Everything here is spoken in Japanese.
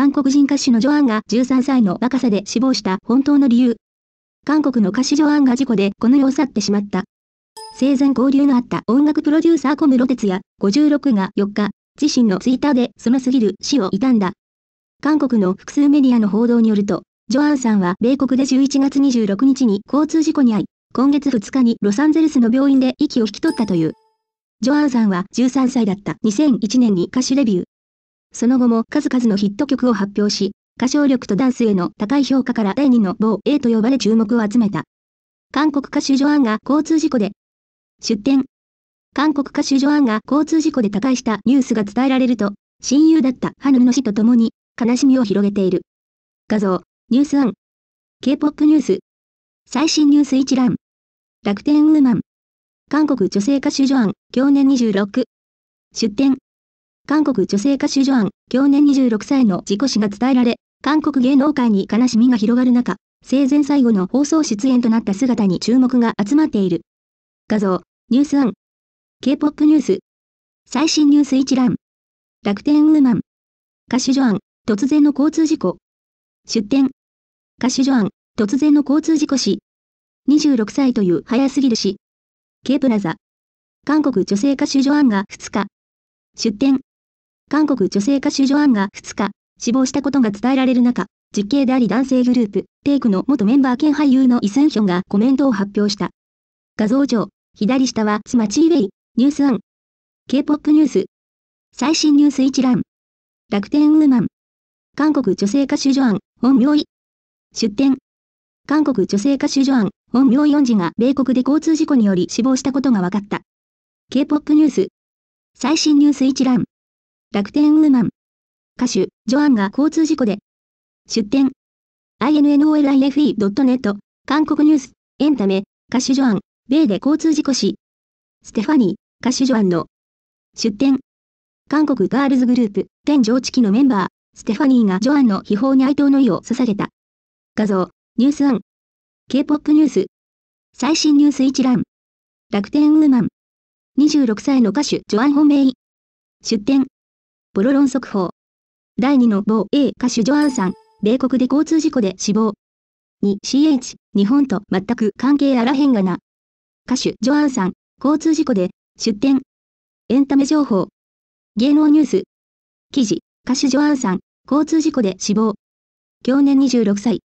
韓国人歌手のジョアンが13歳の若さで死亡した本当の理由。韓国の歌手ジョアンが事故でこの世を去ってしまった。生前交流のあった音楽プロデューサー小室哲也56が4日、自身のツイッターでそのぎる死を悼んだ。韓国の複数メディアの報道によると、ジョアンさんは米国で11月26日に交通事故に遭い、今月2日にロサンゼルスの病院で息を引き取ったという。ジョアンさんは13歳だった2001年に歌手デビュー。その後も数々のヒット曲を発表し、歌唱力とダンスへの高い評価から第2の某 A と呼ばれ注目を集めた。韓国歌手ジョアンが交通事故で出展。韓国歌手ジョアンが交通事故で他界したニュースが伝えられると、親友だったハヌルの死と共に悲しみを広げている。画像、ニュースン、K-POP ニュース。最新ニュース一覧。楽天ウーマン。韓国女性歌手ジョアン、去年26。出展。韓国女性歌手ジョアン、去年26歳の事故死が伝えられ、韓国芸能界に悲しみが広がる中、生前最後の放送出演となった姿に注目が集まっている。画像、ニュース案、K-POP ニュース。最新ニュース一覧。楽天ウーマン。歌手ジョアン、突然の交通事故。出展。歌手ジョアン、突然の交通事故死。26歳という早すぎる死。K プラザ。韓国女性歌手ジョアンが2日。出展。韓国女性歌手ジョアンが2日、死亡したことが伝えられる中、実刑であり男性グループ、テイクの元メンバー兼俳優のイスンヒョンがコメントを発表した。画像上、左下は妻チーウェイ、ニュース案、K-POP ニュース。最新ニュース一覧。楽天ウーマン。韓国女性歌手ジョアン、本名医。出展。韓国女性歌手ジョアン、本名四児が米国で交通事故により死亡したことが分かった。K-POP ニュース。最新ニュース一覧。楽天ウーマン。歌手、ジョアンが交通事故で。出展。innolife.net、韓国ニュース、エンタメ、歌手ジョアン、米で交通事故死。ステファニー、歌手ジョアンの。出展。韓国ガールズグループ、天常地期のメンバー、ステファニーがジョアンの秘宝に哀悼の意を捧げた。画像、ニュースン。K-POP ニュース。最新ニュース一覧。楽天ウーマン。26歳の歌手ジョアン・本命。出展。ポロロン速報。第2の某 A 歌手ジョアンさん、米国で交通事故で死亡。2CH、日本と全く関係あらへんがな。歌手ジョアンさん、交通事故で出展。エンタメ情報。芸能ニュース。記事、歌手ジョアンさん、交通事故で死亡。去年26歳。